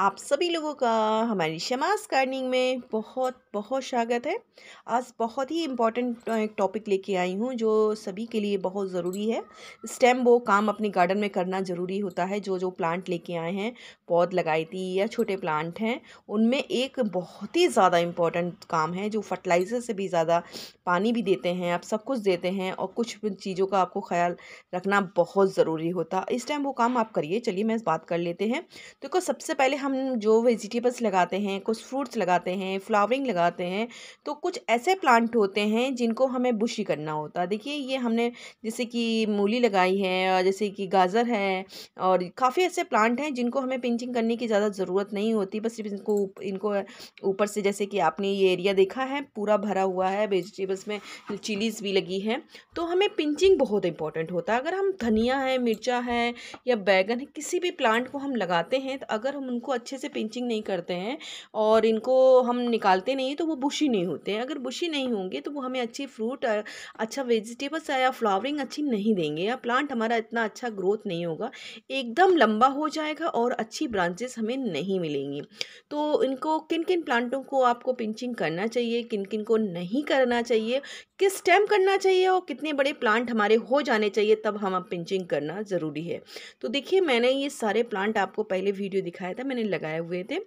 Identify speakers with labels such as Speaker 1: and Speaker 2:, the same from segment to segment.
Speaker 1: आप सभी लोगों का हमारी शमास गार्डनिंग में बहुत बहुत स्वागत है आज बहुत ही इम्पॉर्टेंट एक टॉपिक लेके आई हूँ जो सभी के लिए बहुत ज़रूरी है स्टेम वो काम अपने गार्डन में करना ज़रूरी होता है जो जो प्लांट लेके आए हैं पौध लगाई थी या छोटे प्लांट हैं उनमें एक बहुत ही ज़्यादा इम्पॉर्टेंट काम है जो फर्टिलाइज़र से भी ज़्यादा पानी भी देते हैं आप सब कुछ देते हैं और कुछ चीज़ों का आपको ख्याल रखना बहुत ज़रूरी होता है इस टाइम वो काम आप करिए चलिए मैं बात कर लेते हैं देखो सबसे पहले हम हम जो वेजिटेबल्स लगाते हैं कुछ फ्रूट्स लगाते हैं फ्लावरिंग लगाते हैं तो कुछ ऐसे प्लांट होते हैं जिनको हमें बुशी करना होता है देखिए ये हमने जैसे कि मूली लगाई है और जैसे कि गाजर है और काफ़ी ऐसे प्लांट हैं जिनको हमें पिंचिंग करने की ज़्यादा ज़रूरत नहीं होती बस इनको इनको ऊपर से जैसे कि आपने ये एरिया देखा है पूरा भरा हुआ है वेजिटेबल्स में चिलीज़ भी लगी है तो हमें पिंचिंग बहुत इंपॉर्टेंट होता है अगर हम धनिया है मिर्चा है या बैगन है किसी भी प्लांट को हम लगाते हैं तो अगर हम उनको अच्छे से पिंचिंग नहीं करते हैं और इनको हम निकालते नहीं तो वो बुशी नहीं होते हैं अगर बुशी नहीं होंगे तो वो हमें अच्छे फ्रूट अच्छा वेजिटेबल्स या फ्लावरिंग अच्छी नहीं देंगे या प्लांट हमारा इतना अच्छा ग्रोथ नहीं होगा एकदम लंबा हो जाएगा और अच्छी ब्रांचेस हमें नहीं मिलेंगी तो इनको किन किन प्लांटों को आपको पिंचिंग करना चाहिए किन किन को नहीं करना चाहिए किस टाइम करना चाहिए और कितने बड़े प्लांट हमारे हो जाने चाहिए तब हम पिंचिंग करना ज़रूरी है तो देखिए मैंने ये सारे प्लांट आपको पहले वीडियो दिखाया था मैंने मैंने लगाए हुए थे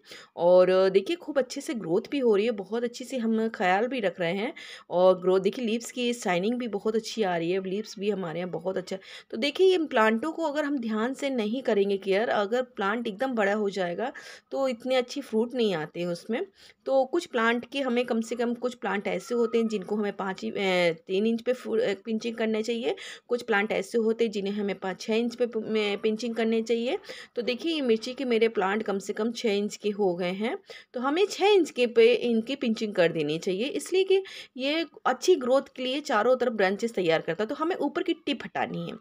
Speaker 1: और देखिए खूब अच्छे से ग्रोथ भी हो रही है बहुत अच्छी से हम ख्याल भी रख रहे हैं और ग्रोथ देखिए लीव्स की शाइनिंग भी बहुत अच्छी आ रही है लीव्स भी हमारे यहाँ बहुत अच्छा तो देखिए इन प्लांटों को अगर हम ध्यान से नहीं करेंगे केयर अगर प्लांट एकदम बड़ा हो जाएगा तो इतने अच्छी फ्रूट नहीं आते हैं उसमें तो कुछ प्लांट के हमें कम से कम कुछ प्लांट ऐसे होते हैं जिनको हमें पाँच तीन इंच पे पिंचिंग करने चाहिए कुछ प्लांट ऐसे होते हैं जिन्हें हमें पाँच छः इंच पर पिंचिंग करने चाहिए तो देखिए ये मिर्ची के मेरे प्लांट कम से कम छः इंच के हो गए हैं तो हमें छः इंच के पे इनकी पिंचिंग कर देनी चाहिए इसलिए कि ये अच्छी ग्रोथ के लिए चारों तरफ ब्रांचेस तैयार करता है तो हमें ऊपर की टिप हटानी है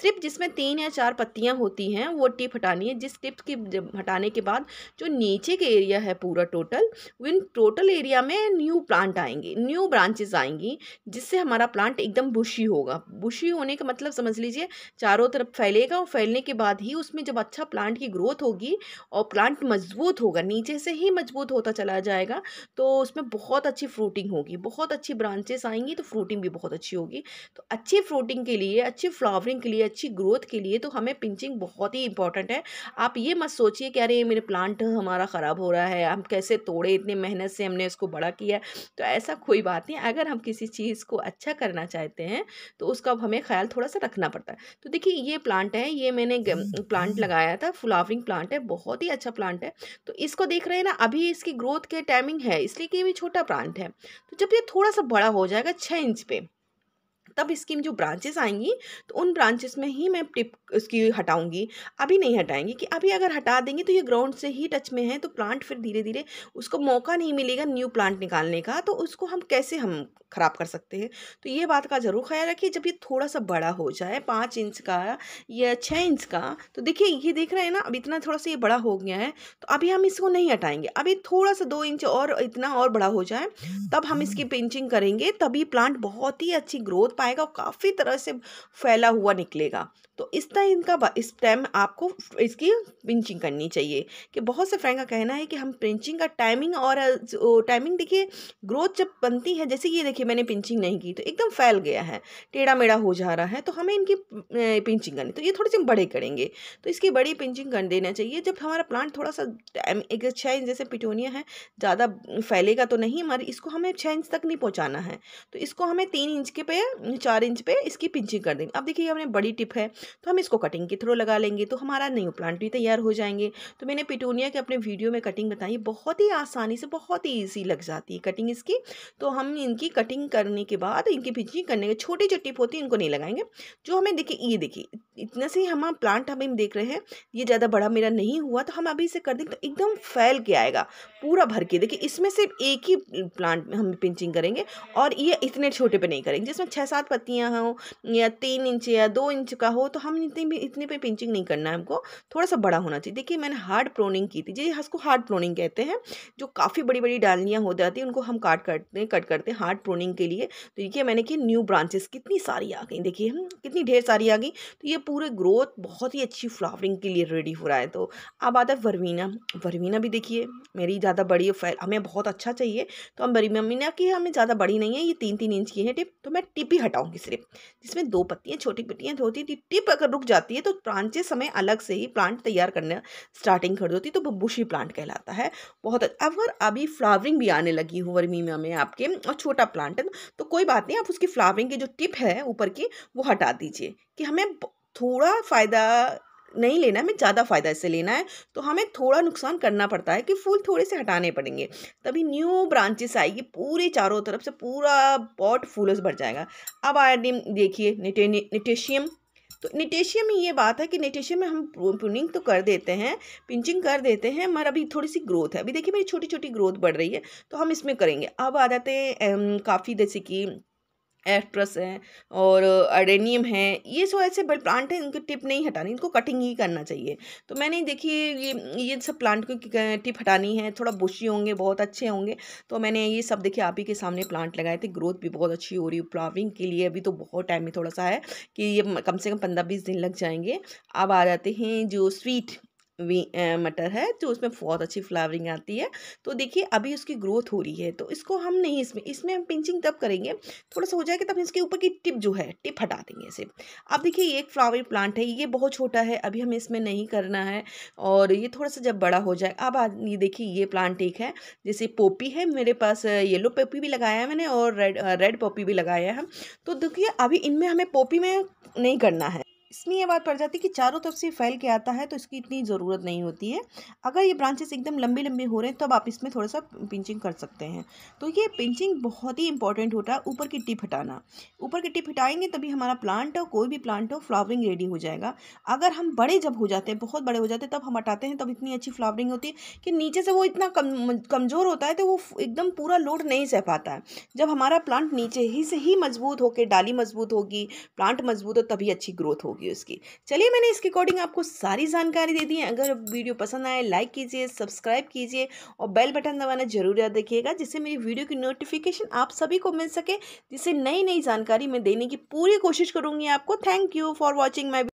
Speaker 1: सिर्फ जिसमें तीन या चार पत्तियाँ होती हैं वो टिप हटानी है जिस टिप की हटाने के बाद जो नीचे के एरिया है पूरा टोटल इन टोटल एरिया में न्यू प्लांट आएंगे न्यू ब्रांचेस आएंगी जिससे हमारा प्लांट एकदम बुशी होगा बुशी होने का मतलब समझ लीजिए चारों तरफ फैलेगा और फैलने के बाद ही उसमें जब अच्छा प्लांट की ग्रोथ होगी और प्लांट प्लांट मजबूत होगा नीचे से ही मजबूत होता चला जाएगा तो उसमें बहुत अच्छी फ्रूटिंग होगी बहुत अच्छी ब्रांचेस आएंगी तो फ्रूटिंग भी बहुत अच्छी होगी तो अच्छी फ्रूटिंग के लिए अच्छी फ्लावरिंग के लिए अच्छी ग्रोथ के लिए तो हमें पिंचिंग बहुत ही इंपॉर्टेंट है आप ये मत सोचिए कि अरे मेरे प्लांट हमारा ख़राब हो रहा है हम कैसे तोड़े इतनी मेहनत से हमने इसको बड़ा किया तो ऐसा कोई बात नहीं अगर हम किसी चीज़ को अच्छा करना चाहते हैं तो उसका हमें ख्याल थोड़ा सा रखना पड़ता है तो देखिए ये प्लांट है ये मैंने प्लांट लगाया था फ्लावरिंग प्लांट है बहुत ही अच्छा प्लांट है तो इसको देख रहे हैं ना अभी इसकी ग्रोथ के टाइमिंग है इसलिए कि ये भी छोटा प्लांट है तो जब ये थोड़ा सा बड़ा हो जाएगा छः इंच पे तब इसकी जो ब्रांचेस आएंगी तो उन ब्रांचेस में ही मैं टिप उसकी हटाऊंगी अभी नहीं हटाएंगे कि अभी अगर हटा देंगे तो ये ग्राउंड से ही टच में है तो प्लांट फिर धीरे धीरे उसको मौका नहीं मिलेगा न्यू प्लांट निकालने का तो उसको हम कैसे हम ख़राब कर सकते हैं तो ये बात का ज़रूर ख्याल रखिए जब ये थोड़ा सा बड़ा हो जाए पाँच इंच का या छः इंच का तो देखिए ये देख रहे हैं ना अब इतना थोड़ा सा ये बड़ा हो गया है तो अभी हम इसको नहीं हटाएंगे अभी थोड़ा सा दो इंच और इतना और बड़ा हो जाए तब हम इसकी पिंचिंग हम्म। करेंगे तभी प्लांट बहुत ही अच्छी ग्रोथ पाए आएगा काफ़ी तरह से फैला हुआ निकलेगा तो इस तरह इनका टाइम आपको इसकी पिंचिंग करनी चाहिए कि बहुत से फ्रेंड का कहना है कि हम पिंचिंग का टाइमिंग और टाइमिंग देखिए ग्रोथ जब बनती है जैसे कि ये देखिए मैंने पिंचिंग नहीं की तो एकदम फैल गया है टेढ़ा मेढ़ा हो जा रहा है तो हमें इनकी पिंचिंग करनी तो ये थोड़ी सी बड़े करेंगे तो इसकी बड़ी पिंचिंग कर देना चाहिए जब हमारा प्लांट थोड़ा सा टाइम एक छः इंच जैसे पिटोनिया है ज़्यादा फैलेगा तो नहीं मगर इसको हमें छः इंच तक नहीं पहुँचाना है तो इसको हमें तीन इंच के पे पौने चार इंच पे इसकी पिंचिंग कर देंगे अब देखिए हमने बड़ी टिप है तो हम इसको कटिंग के थ्रू लगा लेंगे तो हमारा न्यू प्लांट भी तैयार हो जाएंगे तो मैंने पिटोनिया के अपने वीडियो में कटिंग बताई बहुत ही आसानी से बहुत ही ईजी लग जाती है कटिंग इसकी तो हम इनकी कटिंग करने के बाद इनकी पिंचिंग करने के छोटी जो टिप होती है इनको नहीं लगाएंगे जो हमें देखिए ये देखिए इतना से हम प्लांट हाँ, हम देख रहे हैं ये ज़्यादा बड़ा मेरा नहीं हुआ तो हम अभी इसे कर देंगे तो एकदम फैल के आएगा पूरा भर के देखिए इसमें सिर्फ एक ही प्लांट में हम पिंचिंग करेंगे और ये इतने छोटे पे नहीं करेंगे जिसमें छः सात पत्तियाँ हो या तीन इंच या दो इंच का हो तो हम इतने भी इतने पर पिंचिंग नहीं करना है हमको थोड़ा सा बड़ा होना चाहिए देखिए मैंने हार्ड प्रोनिंग की थी जी इसको हार्ड प्रोनिंग कहते हैं जो काफ़ी बड़ी बड़ी डालनियाँ हो जाती हैं उनको हम काट करते हैं कट करते हैं हार्ड प्रोनिंग के लिए तो देखिए मैंने कि न्यू ब्रांचेस कितनी सारी आ गई देखिए कितनी ढेर सारी आ गई तो ये पूरे ग्रोथ बहुत ही अच्छी फ्लावरिंग के लिए रेडी हो रहा है तो अब आता है वरवीना वरवीना भी देखिए मेरी ज़्यादा बड़ी फैल हमें बहुत अच्छा चाहिए तो हम वरवीना की हमें ज़्यादा बड़ी नहीं है ये तीन तीन इंच की है टिप तो मैं टिप ही हटाऊँगी सिर्फ जिसमें दो पत्तियाँ छोटी पत्तियाँ होती थी टिप अगर रुक जाती है तो ब्रांचेस हमें अलग से ही प्लांट तैयार करना स्टार्टिंग कर देती तो बुशी प्लांट कहलाता है बहुत अच्छा अगर अभी फ्लावरिंग भी आने लगी हो वर्मीमा में आपके और छोटा प्लांट है तो कोई बात नहीं आप उसकी फ्लावरिंग की जो टिप है ऊपर की वो हटा दीजिए कि हमें थोड़ा फ़ायदा नहीं लेना है हमें ज़्यादा फ़ायदा इससे लेना है तो हमें थोड़ा नुकसान करना पड़ता है कि फूल थोड़े से हटाने पड़ेंगे तभी न्यू ब्रांचेस आएगी पूरे चारों तरफ से पूरा पॉट फूलों से भर जाएगा अब आयोडीन देखिए निटेशियम तो निटेशियम में ये बात है कि निटेशियम में हम प्रूनिंग तो कर देते हैं पिंचिंग कर देते हैं मगर अभी थोड़ी सी ग्रोथ है अभी देखिए मेरी छोटी छोटी ग्रोथ बढ़ रही है तो हम इसमें करेंगे अब आ जाते हैं काफ़ी जैसे कि एक्ट्रस है और अडेनियम है ये सो ऐसे बड़े प्लांट हैं इनकी टिप नहीं हटानी इनको कटिंग ही करना चाहिए तो मैंने देखिए ये ये सब प्लांट को टिप हटानी है थोड़ा बुशी होंगे बहुत अच्छे होंगे तो मैंने ये सब देखिए आप ही के सामने प्लांट लगाए थे ग्रोथ भी बहुत अच्छी हो रही है प्लाविंग के लिए अभी तो बहुत टाइम ही थोड़ा सा है कि ये कम से कम पंद्रह बीस दिन लग जाएंगे अब आ जाते हैं जो स्वीट मटर है जो तो उसमें बहुत अच्छी फ्लावरिंग आती है तो देखिए अभी उसकी ग्रोथ हो रही है तो इसको हम नहीं इसमें इसमें हम पिंचिंग तब करेंगे थोड़ा सा हो जाएगा तब इसके ऊपर की टिप जो है टिप हटा देंगे इसे अब देखिए ये एक फ्लावरिंग प्लांट है ये बहुत छोटा है अभी हमें इसमें नहीं करना है और ये थोड़ा सा जब बड़ा हो जाए अब ये देखिए ये प्लांट एक है जैसे पोपी है मेरे पास येलो पोपी भी लगाया है मैंने और रेड रेड पोपी भी लगाया है तो देखिए अभी इनमें हमें पोपी में नहीं करना है इसमें यह बात पड़ जाती है कि चारों तरफ से फैल के आता है तो इसकी इतनी ज़रूरत नहीं होती है अगर ये ब्रांचेस एकदम लंबी लंबे हो रहे हैं तब अब आप इसमें थोड़ा सा पिंचिंग कर सकते हैं तो ये पिंचिंग बहुत ही इंपॉर्टेंट होता है ऊपर की टिप हटाना ऊपर की टिप हटाएंगे तभी हमारा प्लांट हो कोई भी प्लांट हो फ्लावरिंग रेडी हो जाएगा अगर हम बड़े जब हो जाते हैं बहुत बड़े हो जाते हैं तब हम हटाते हैं तब इतनी अच्छी फ्लावरिंग होती है कि नीचे से वो इतना कमज़ोर होता है तो वो एकदम पूरा लोड नहीं सह पाता है जब हमारा प्लांट नीचे ही से ही मजबूत होकर डाली मजबूत होगी प्लांट मजबूत हो तभी अच्छी ग्रोथ होगी होगी उसकी चलिए मैंने इसके अकॉर्डिंग आपको सारी जानकारी दे दी है अगर वीडियो पसंद आए लाइक कीजिए सब्सक्राइब कीजिए और बेल बटन दबाना जरूर याद रखिएगा जिससे मेरी वीडियो की नोटिफिकेशन आप सभी को मिल सके जिससे नई नई जानकारी मैं देने की पूरी कोशिश करूँगी आपको thank you for watching my